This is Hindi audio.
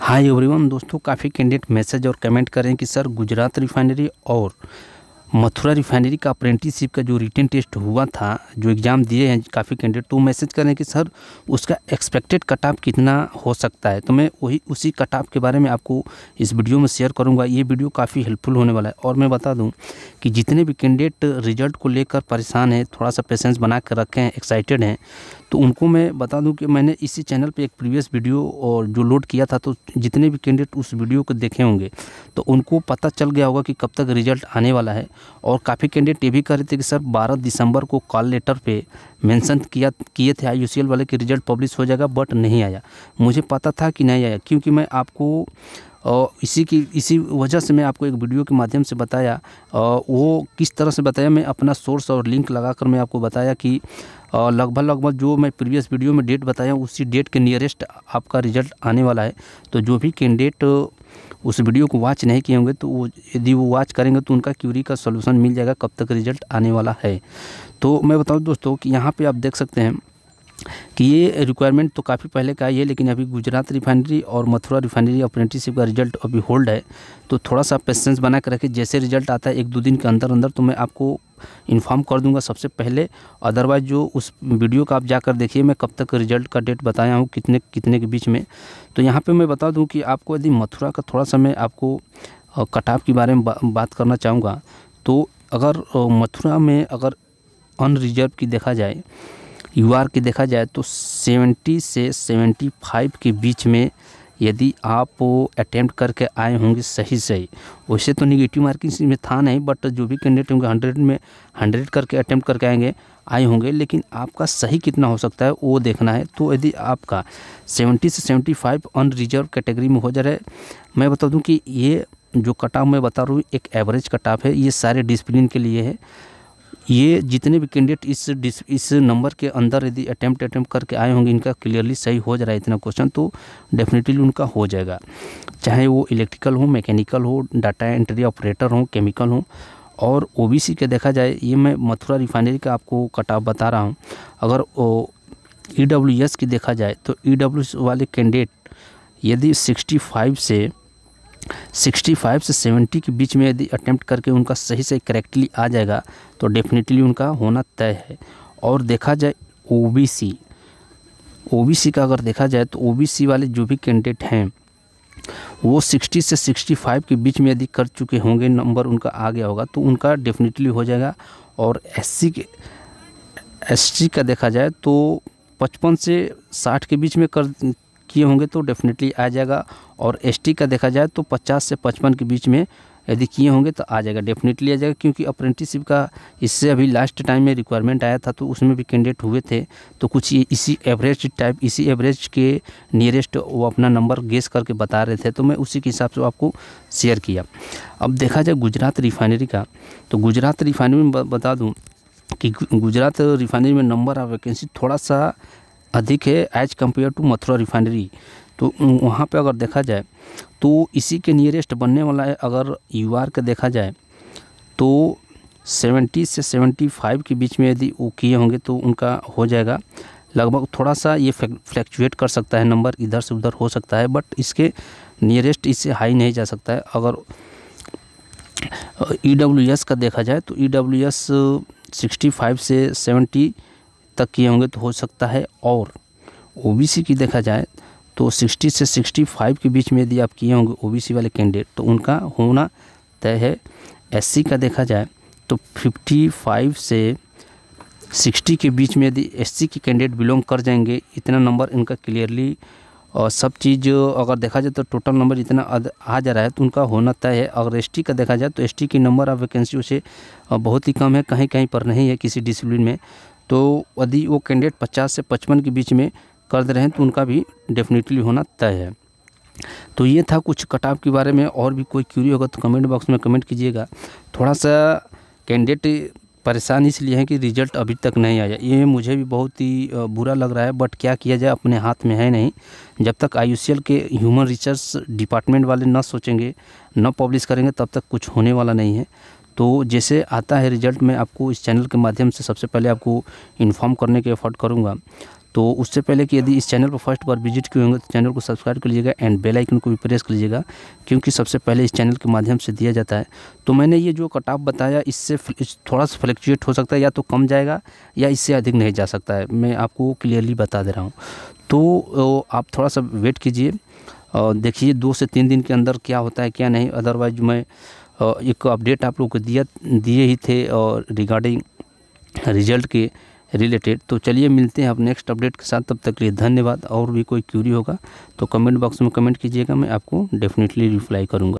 हाय एवरीवन दोस्तों काफ़ी कैंडिडेट मैसेज और कमेंट करें कि सर गुजरात रिफाइनरी और मथुरा रिफाइनरी का अप्रेंटिसशिप का जो रिटर्न टेस्ट हुआ था जो एग्ज़ाम दिए हैं काफ़ी कैंडिडेट तो मैसेज करें कि सर उसका एक्सपेक्टेड कट ऑफ कितना हो सकता है तो मैं वही उसी कट ऑफ के बारे में आपको इस वीडियो में शेयर करूंगा ये वीडियो काफ़ी हेल्पफुल होने वाला है और मैं बता दूँ कि जितने भी कैंडिडेट रिजल्ट को लेकर परेशान हैं थोड़ा सा पेशेंस बना कर रखे हैं एक्साइटेड हैं तो उनको मैं बता दूं कि मैंने इसी चैनल पे एक प्रीवियस वीडियो और जो लोड किया था तो जितने भी कैंडिडेट उस वीडियो को देखे होंगे तो उनको पता चल गया होगा कि कब तक रिजल्ट आने वाला है और काफ़ी कैंडिडेट ये भी कह रहे थे कि सर 12 दिसंबर को कॉल लेटर पे मेंशन किया किए थे आई वाले के रिजल्ट पब्लिश हो जाएगा बट नहीं आया मुझे पता था कि नहीं आया क्योंकि मैं आपको और इसी की इसी वजह से मैं आपको एक वीडियो के माध्यम से बताया वो किस तरह से बताया मैं अपना सोर्स और लिंक लगाकर मैं आपको बताया कि लगभग लगभग जो मैं प्रीवियस वीडियो में डेट बताया उसी डेट के नियरेस्ट आपका रिजल्ट आने वाला है तो जो भी कैंडिडेट उस वीडियो को वॉच नहीं किए होंगे तो वो यदि वो वॉच करेंगे तो उनका क्यूरी का सोल्यूशन मिल जाएगा कब तक रिजल्ट आने वाला है तो मैं बताऊँ दोस्तों कि यहाँ पर आप देख सकते हैं कि ये रिक्वायरमेंट तो काफ़ी पहले का ही है लेकिन अभी गुजरात रिफाइनरी और मथुरा रिफाइनरी अप्रेंटिसशिप का रिजल्ट अभी होल्ड है तो थोड़ा सा पेशेंस बना कर रखें जैसे रिजल्ट आता है एक दो दिन के अंदर अंदर तो मैं आपको इन्फॉर्म कर दूंगा सबसे पहले अदरवाइज जो उस वीडियो का आप जाकर देखिए मैं कब तक रिजल्ट का डेट बताया हूँ कितने कितने के बीच में तो यहाँ पर मैं बता दूँ कि आपको यदि मथुरा का थोड़ा सा मैं आपको कटाव के बारे में बात करना चाहूँगा तो अगर मथुरा में अगर अनरिजर्व की देखा जाए यू आर की देखा जाए तो 70 से 75 के बीच में यदि आप अटैम्प्ट करके आए होंगे सही सही वैसे तो निगेटिव मार्किंग में था नहीं बट जो भी कैंडिडेट होंगे हंड्रेड में हंड्रेड करके अटैम्प्ट करके आएंगे आए होंगे लेकिन आपका सही कितना हो सकता है वो देखना है तो यदि आपका 70 से 75 फाइव अनरिजर्व कैटेगरी में हो जा रहा है मैं बता दूं कि ये जो कटाव मैं बता रहा हूँ एक एवरेज कटाव है ये सारे डिसप्लिन के लिए है ये जितने भी कैंडिडेट इस डिस इस नंबर के अंदर यदि अटैम्प्ट अटैम्प्ट करके आए होंगे इनका क्लियरली सही हो जा रहा है इतना क्वेश्चन तो डेफिनेटली उनका हो जाएगा चाहे वो इलेक्ट्रिकल हो मैकेनिकल हो डाटा एंट्री ऑपरेटर हो केमिकल हो और ओबीसी के देखा जाए ये मैं मथुरा रिफाइनरी का आपको कटाव बता रहा हूँ अगर ई डब्ल्यू एस की देखा जाए तो ई डब्ल्यू एस वाले कैंडिडेट यदि सिक्सटी से 65 से 70 के बीच में यदि अटैम्प्ट करके उनका सही से करेक्टली आ जाएगा तो डेफिनेटली उनका होना तय है और देखा जाए ओबीसी ओबीसी का अगर देखा जाए तो ओबीसी वाले जो भी कैंडिडेट हैं वो 60 से 65 के बीच में यदि कर चुके होंगे नंबर उनका आ गया होगा तो उनका डेफिनेटली हो जाएगा और एससी के एस का देखा जाए तो 55 से 60 के बीच में कर किए होंगे तो डेफिनेटली आ जाएगा और एसटी का देखा जाए तो 50 से 55 के बीच में यदि किए होंगे तो आ जाएगा डेफिनेटली आ जाएगा क्योंकि अप्रेंटिसशिप का इससे अभी लास्ट टाइम में रिक्वायरमेंट आया था तो उसमें भी कैंडिडेट हुए थे तो कुछ इसी एवरेज टाइप इसी एवरेज के नियरेस्ट वो अपना नंबर गेस करके बता रहे थे तो मैं उसी के हिसाब से आपको शेयर किया अब देखा जाए गुजरात रिफाइनरी का तो गुजरात रिफाइनरी में बता दूँ कि गुजरात रिफाइनरी में नंबर और वैकेंसी थोड़ा सा अधिक है as compare to Mathura refinery तो वहाँ पे अगर देखा जाए तो इसी के नियरेस्ट बनने वाला है अगर यू आर का देखा जाए तो 70 से 75 के बीच में यदि वो किए होंगे तो उनका हो जाएगा लगभग थोड़ा सा ये फ्लैक्चुएट कर सकता है नंबर इधर से उधर हो सकता है बट इसके नियरेस्ट इससे हाई नहीं जा सकता है अगर ई e का देखा जाए तो E W S sixty five से सेवेंटी तक किए होंगे तो हो सकता है और ओबीसी की देखा जाए तो 60 से 65 के बीच में यदि आप किए होंगे ओबीसी वाले कैंडिडेट तो उनका होना तय है एससी का देखा जाए तो 55 से 60 के बीच में यदि एससी के कैंडिडेट बिलोंग कर जाएंगे इतना नंबर इनका क्लियरली और सब चीज़ अगर देखा जाए तो टोटल नंबर इतना आ जा रहा है तो उनका होना तय है अगर एस का देखा जाए तो एस की नंबर ऑफ वैकेंसी उसे बहुत ही कम है कहीं कहीं पर नहीं है किसी डिसिप्लिन में तो यदि वो कैंडिडेट पचास से पचपन के बीच में कर दे रहे हैं तो उनका भी डेफिनेटली होना तय है तो ये था कुछ कटाव के बारे में और भी कोई क्यूरी होगा तो कमेंट बॉक्स में कमेंट कीजिएगा थोड़ा सा कैंडिडेट परेशान इसलिए हैं कि रिज़ल्ट अभी तक नहीं आया ये मुझे भी बहुत ही बुरा लग रहा है बट क्या किया जाए अपने हाथ में है नहीं जब तक आई के ह्यूमन रिसर्च डिपार्टमेंट वाले न सोचेंगे न पब्लिश करेंगे तब तक कुछ होने वाला नहीं है तो जैसे आता है रिजल्ट मैं आपको इस चैनल के माध्यम से सबसे पहले आपको इन्फॉर्म करने के एफर्ट करूँगा तो उससे पहले कि यदि इस चैनल पर फर्स्ट बार विजिट किए होंगे तो चैनल को सब्सक्राइब कर लीजिएगा एंड बेल आइकन को भी प्रेस कर लीजिएगा क्योंकि सबसे पहले इस चैनल के माध्यम से दिया जाता है तो मैंने ये जो कट ऑफ बताया इससे थोड़ा सा फ्लक्चुएट हो सकता है या तो कम जाएगा या इससे अधिक नहीं जा सकता है मैं आपको क्लियरली बता दे रहा हूँ तो आप थोड़ा सा वेट कीजिए और देखिए दो से तीन दिन के अंदर क्या होता है क्या नहीं अदरवाइज मैं एक अपडेट आप लोग को दिया दिए ही थे और रिगार्डिंग रिजल्ट के रिलेटेड तो चलिए मिलते हैं आप नेक्स्ट अपडेट के साथ तब तक के लिए धन्यवाद और भी कोई क्यूरी होगा तो कमेंट बॉक्स में कमेंट कीजिएगा मैं आपको डेफिनेटली रिप्लाई करूँगा